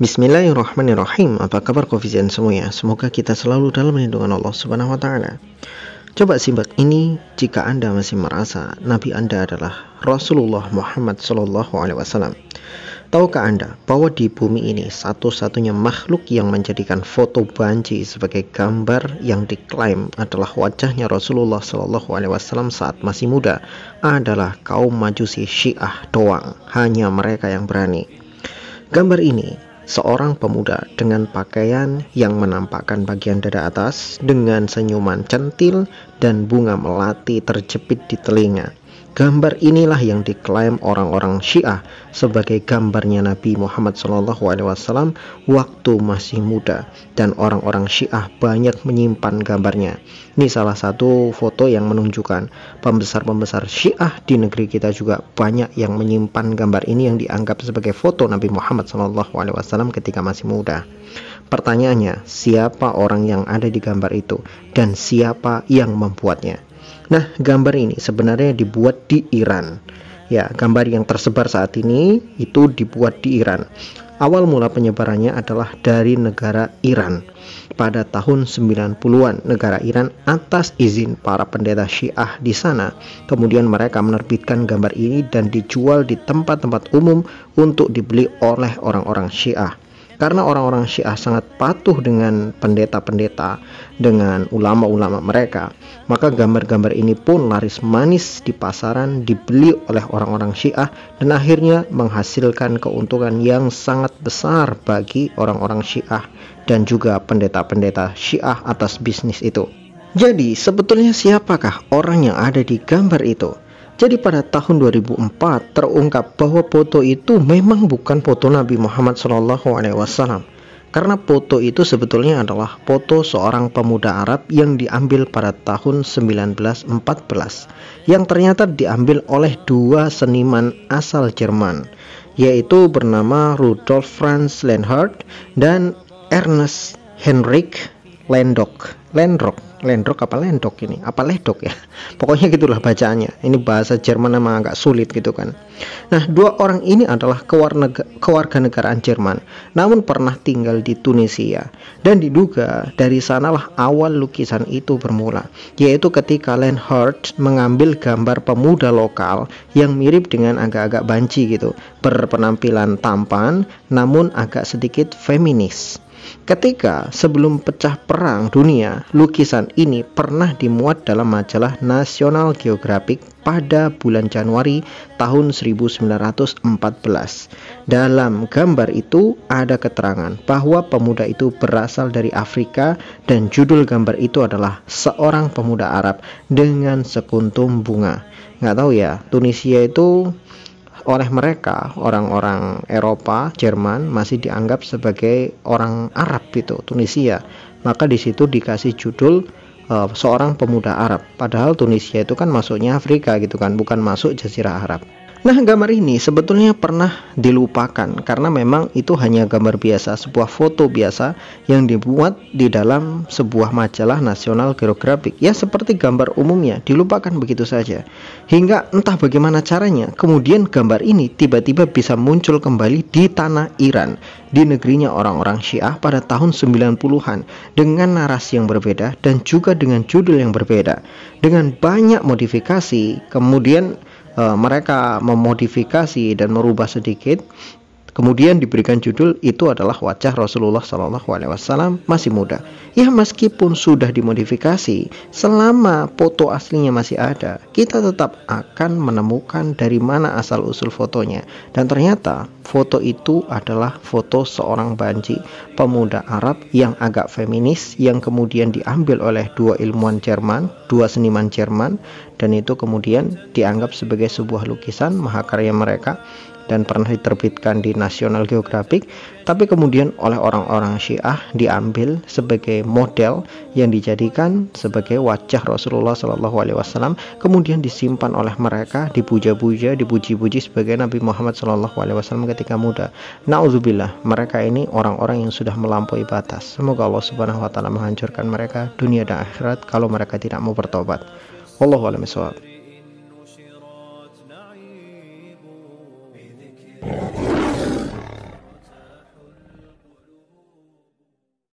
Bismillahirrahmanirrahim. Apa kabar koefisien semuanya? Semoga kita selalu dalam lindungan Allah Subhanahu wa taala. Coba simak ini jika Anda masih merasa nabi Anda adalah Rasulullah Muhammad sallallahu alaihi wasallam. Tahukah Anda bahwa di bumi ini satu-satunya makhluk yang menjadikan foto banci sebagai gambar yang diklaim adalah wajahnya Rasulullah Shallallahu Alaihi Wasallam saat masih muda adalah kaum majusi Syiah doang, hanya mereka yang berani. Gambar ini Seorang pemuda dengan pakaian yang menampakkan bagian dada atas dengan senyuman centil dan bunga melati terjepit di telinga Gambar inilah yang diklaim orang-orang Syiah sebagai gambarnya Nabi Muhammad SAW waktu masih muda dan orang-orang Syiah banyak menyimpan gambarnya. Ini salah satu foto yang menunjukkan pembesar-pembesar Syiah di negeri kita juga banyak yang menyimpan gambar ini yang dianggap sebagai foto Nabi Muhammad SAW ketika masih muda. Pertanyaannya, siapa orang yang ada di gambar itu dan siapa yang membuatnya? Nah, gambar ini sebenarnya dibuat di Iran. Ya, gambar yang tersebar saat ini itu dibuat di Iran. Awal mula penyebarannya adalah dari negara Iran. Pada tahun 90-an, negara Iran atas izin para pendeta Syiah di sana, kemudian mereka menerbitkan gambar ini dan dijual di tempat-tempat umum untuk dibeli oleh orang-orang Syiah. Karena orang-orang Syiah sangat patuh dengan pendeta-pendeta, dengan ulama-ulama mereka, maka gambar-gambar ini pun laris manis di pasaran, dibeli oleh orang-orang Syiah dan akhirnya menghasilkan keuntungan yang sangat besar bagi orang-orang Syiah dan juga pendeta-pendeta Syiah atas bisnis itu. Jadi, sebetulnya siapakah orang yang ada di gambar itu? Jadi pada tahun 2004 terungkap bahwa foto itu memang bukan foto Nabi Muhammad SAW karena foto itu sebetulnya adalah foto seorang pemuda Arab yang diambil pada tahun 1914 yang ternyata diambil oleh dua seniman asal Jerman yaitu bernama Rudolf Franz Lenhardt dan Ernest Henrik Lendok. Landrock, Landrock apa Landrock ini? Apa Ledok ya? Pokoknya gitulah bacaannya. Ini bahasa Jerman memang agak sulit gitu kan. Nah, dua orang ini adalah kewarganegaraan Jerman, namun pernah tinggal di Tunisia dan diduga dari sanalah awal lukisan itu bermula, yaitu ketika Lenhardt mengambil gambar pemuda lokal yang mirip dengan agak-agak banci gitu, berpenampilan tampan namun agak sedikit feminis. Ketika sebelum pecah perang dunia, lukisan ini pernah dimuat dalam majalah National Geographic pada bulan Januari tahun 1914. Dalam gambar itu ada keterangan bahwa pemuda itu berasal dari Afrika dan judul gambar itu adalah seorang pemuda Arab dengan sekuntum bunga. Nggak tahu ya, Tunisia itu oleh mereka orang-orang Eropa, Jerman masih dianggap sebagai orang Arab itu, Tunisia. Maka di situ dikasih judul uh, seorang pemuda Arab. Padahal Tunisia itu kan masuknya Afrika gitu kan, bukan masuk jazirah Arab. Nah, gambar ini sebetulnya pernah dilupakan karena memang itu hanya gambar biasa, sebuah foto biasa yang dibuat di dalam sebuah majalah nasional geografik. Ya, seperti gambar umumnya, dilupakan begitu saja. Hingga entah bagaimana caranya, kemudian gambar ini tiba-tiba bisa muncul kembali di tanah Iran, di negerinya orang-orang Syiah pada tahun 90-an dengan narasi yang berbeda dan juga dengan judul yang berbeda. Dengan banyak modifikasi, kemudian Eh, mereka memodifikasi dan merubah sedikit Kemudian diberikan judul itu adalah wajah Rasulullah Shallallahu Alaihi Wasallam masih muda. Ya meskipun sudah dimodifikasi, selama foto aslinya masih ada, kita tetap akan menemukan dari mana asal usul fotonya. Dan ternyata foto itu adalah foto seorang banji pemuda Arab yang agak feminis yang kemudian diambil oleh dua ilmuwan Jerman, dua seniman Jerman, dan itu kemudian dianggap sebagai sebuah lukisan mahakarya mereka dan pernah diterbitkan di National Geographic, tapi kemudian oleh orang-orang Syiah diambil sebagai model yang dijadikan sebagai wajah Rasulullah Shallallahu Alaihi Wasallam, kemudian disimpan oleh mereka, dipuja-puja, dipuji-puji sebagai Nabi Muhammad Shallallahu Alaihi Wasallam ketika muda. Nauzubillah, mereka ini orang-orang yang sudah melampaui batas. Semoga Allah Subhanahu Wa Taala menghancurkan mereka dunia dan akhirat kalau mereka tidak mau bertobat. Wallahu a'lam